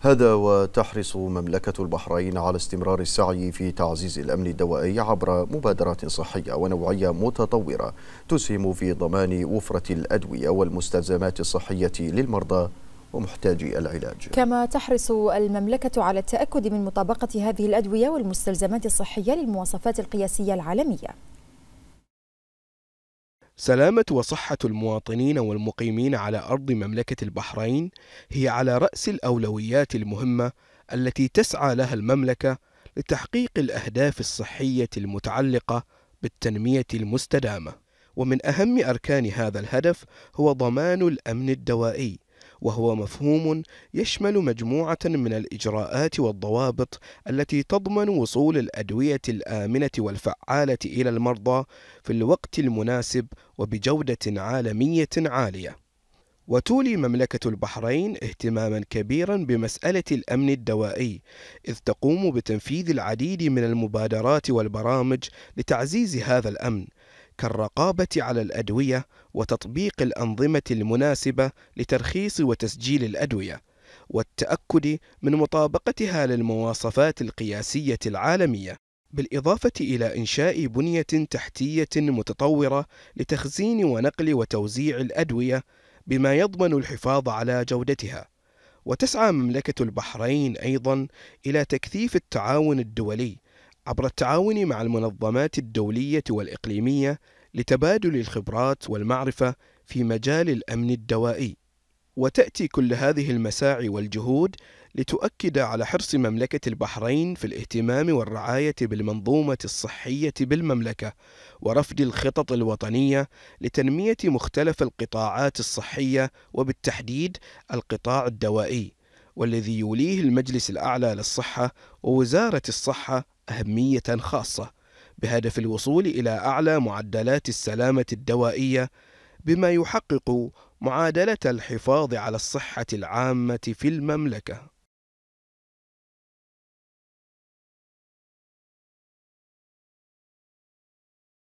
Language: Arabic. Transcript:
هذا وتحرص مملكة البحرين على استمرار السعي في تعزيز الأمن الدوائي عبر مبادرات صحية ونوعية متطورة تسهم في ضمان وفرة الأدوية والمستلزمات الصحية للمرضى ومحتاجي العلاج كما تحرص المملكة على التأكد من مطابقة هذه الأدوية والمستلزمات الصحية للمواصفات القياسية العالمية سلامة وصحة المواطنين والمقيمين على أرض مملكة البحرين هي على رأس الأولويات المهمة التي تسعى لها المملكة لتحقيق الأهداف الصحية المتعلقة بالتنمية المستدامة، ومن أهم أركان هذا الهدف هو ضمان الأمن الدوائي وهو مفهوم يشمل مجموعة من الإجراءات والضوابط التي تضمن وصول الأدوية الآمنة والفعالة إلى المرضى في الوقت المناسب وبجودة عالمية عالية. وتولي مملكة البحرين اهتماما كبيرا بمسألة الأمن الدوائي، إذ تقوم بتنفيذ العديد من المبادرات والبرامج لتعزيز هذا الأمن، كالرقابة على الأدوية وتطبيق الأنظمة المناسبة لترخيص وتسجيل الأدوية، والتأكد من مطابقتها للمواصفات القياسية العالمية، بالإضافة إلى إنشاء بنية تحتية متطورة لتخزين ونقل وتوزيع الأدوية بما يضمن الحفاظ على جودتها. وتسعى مملكة البحرين أيضًا إلى تكثيف التعاون الدولي عبر التعاون مع المنظمات الدولية والإقليمية لتبادل الخبرات والمعرفة في مجال الأمن الدوائي. وتأتي كل هذه المساعي والجهود لتؤكد على حرص مملكة البحرين في الاهتمام والرعاية بالمنظومة الصحية بالمملكة ورفض الخطط الوطنية لتنمية مختلف القطاعات الصحية وبالتحديد القطاع الدوائي والذي يوليه المجلس الأعلى للصحة ووزارة الصحة أهمية خاصة بهدف الوصول إلى أعلى معدلات السلامة الدوائية بما يحقق معادلة الحفاظ على الصحة العامة في المملكة